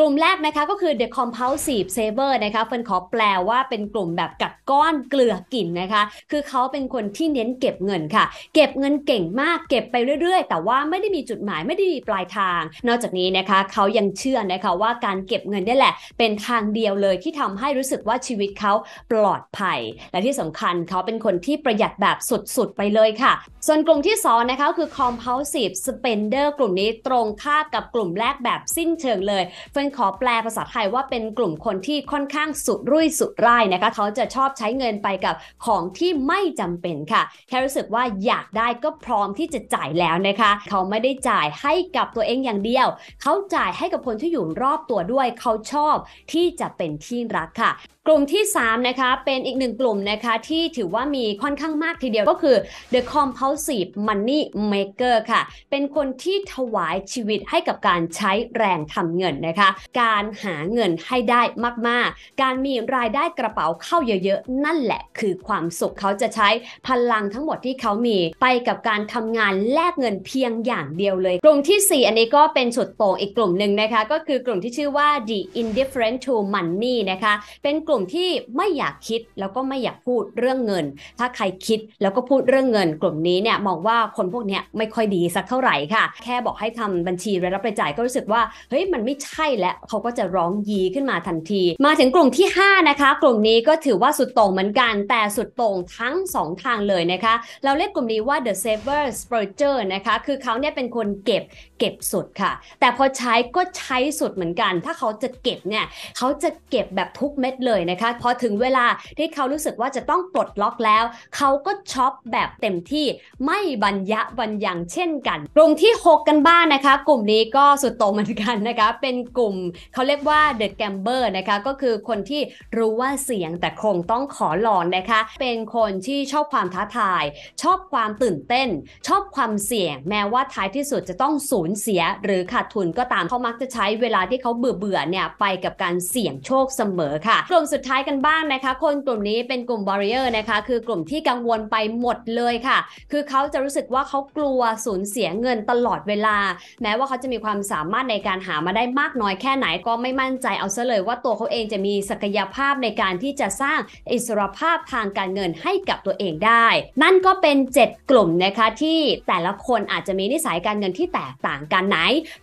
กลุ่มแรกนะคะก็คือ the compulsive saver นะคะเฟิร์นขอแปลว่าเป็นกลุ่มแบบกัดก้อนเกลือกินนะคะคือเขาเป็นคนที่เน้นเก็บเงินค่ะ เก็บเงินเก่งมากเก็บไปเรื่อยๆ แต่ว่าไม่ได้มีจุดหมายไม่ได้มีปลายทาง นอกจากนี้นะคะเขายังเชื่อนะคะว่าการเก็บเงินนี่แหละเป็นทางเดียวเลยที่ทำให้รู้สึกว่าชีวิตเขาปลอดภัย และที่สำคัญเขาเป็นคนที่ประหยัดแบบสุดๆไปเลยค่ะ ส่วนกลุ่มที่2นะคะคือ compulsive spender กลุ่มนี้ตรงข้ามกับกลุ่มแรกแบบสิ้นเชิงเลยเฟิร์นนขอแปลภาษาไทยว่าเป็นกลุ่มคนที่ค่อนข้างสุดรุ่ยสุดร่ายนะคะ เขาจะชอบใช้เงินไปกับของที่ไม่จำเป็นค่ะแค่รู้สึกว่าอยากได้ก็พร้อมที่จะจ่ายแล้วนะคะ เขาไม่ได้จ่ายให้กับตัวเองอย่างเดียว เขาจ่ายให้กับคนที่อยู่รอบตัวด้วยเขาชอบที่จะเป็นที่รักค่ะ กลุ่มที่ 3 นะคะเป็นอีกหนึ่งกลุ่มนะคะ ที่ถือว่ามีค่อนข้างมากทีเดียวก็คือ the compulsive money maker ค่ะ เป็นคนที่ถวายชีวิตให้กับการใช้แรงทำเงินนะคะการหาเงินให้ได้มาก ๆ การมีรายได้กระเป๋าเข้าเยอะ ๆ นั่นแหละ คือความสุขเขาจะใช้พลังทั้งหมดที่เขามีไปกับการทำงานแลกเงินเพียงอย่างเดียวเลย กลุ่มที่ 4 อันนี้ก็เป็นสุดโต่งอีกกลุ่มหนึ่งนะคะ ก็คือกลุ่มที่ชื่อว่า the indifferent to money นะคะ เป็นกลุ่มที่ไม่อยากคิดแล้วก็ไม่อยากพูดเรื่องเงิน ถ้าใครคิดแล้วก็พูดเรื่องเงิน กลุ่มนี้เนี่ยมองว่าคนพวกนี้ไม่ค่อยดีสักเท่าไหร่ค่ะแค่บอกให้ทำบัญชีรายรับรายจ่ายก็รู้สึกว่าเฮ้ยมันไม่ใช่แล้วและเขาก็จะร้องยีขึ้นมาทันที มาถึงกลุ่มที่ 5 นะคะกลุ่มนี้ก็ถือว่าสุดโต่งเหมือนกัน แต่สุดโต่งทั้ง 2 ทางเลยนะคะ เราเรียกกลุ่มนี้ว่า the saver s p r r j e r นะคะคือเขาเนี่ยเป็นคนเก็บเก็บสุดค่ะ แต่พอใช้ก็ใช้สุดเหมือนกัน ถ้าเขาจะเก็บเนี่ยเขาจะเก็บแบบทุกเม็ดเลยนะคะพอถึงเวลาที่เขารู้สึกว่าจะต้องปลดล็อกแล้วเขาก็ช็อปแบบเต็มที่ไม่บัญญะบัญยังเช่นกัน กลุ่มที่ 6 กันบ้านนะคะ กลุ่มนี้ก็สุดโต่งเหมือนกันนะคะ เป็นกลุ่มเขาเรียกว่า The Gambler นะคะ ก็คือคนที่รู้ว่าเสี่ยงแต่คงต้องขอลองนะคะ เป็นคนที่ชอบความท้าทาย ชอบความตื่นเต้น ชอบความเสี่ยง แม้ว่าท้ายที่สุดจะต้องสูญเสีย หรือขาดทุนก็ตาม เขามักจะใช้เวลาที่เขาเบื่อเบื่อเนี่ยไปกับการเสี่ยงโชคเสมอค่ะ กลุ่มสุดท้ายกันบ้างนะคะ คนกลุ่มนี้เป็นกลุ่มบริเออร์นะคะ คือกลุ่มที่กังวลไปหมดเลยค่ะ คือเขาจะรู้สึกว่าเขากลัวสูญเสียเงินตลอดเวลา แม้ว่าเขาจะมีความสามารถในการหามาได้มากน้อยแค่ไหนก็ไม่มั่นใจเอาซะเลยว่าตัวเขาเองจะมีศักยภาพในการที่จะสร้างอิสรภาพทางการเงินให้กับตัวเองได้ นั่นก็เป็น 7 กลุ่มนะคะที่แต่ละคนอาจจะมีนิสัยการเงินที่แตกต่างกันไหน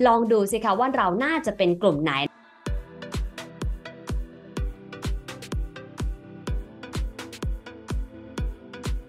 ลองดูสิคะว่าเราน่าจะเป็นกลุ่มไหน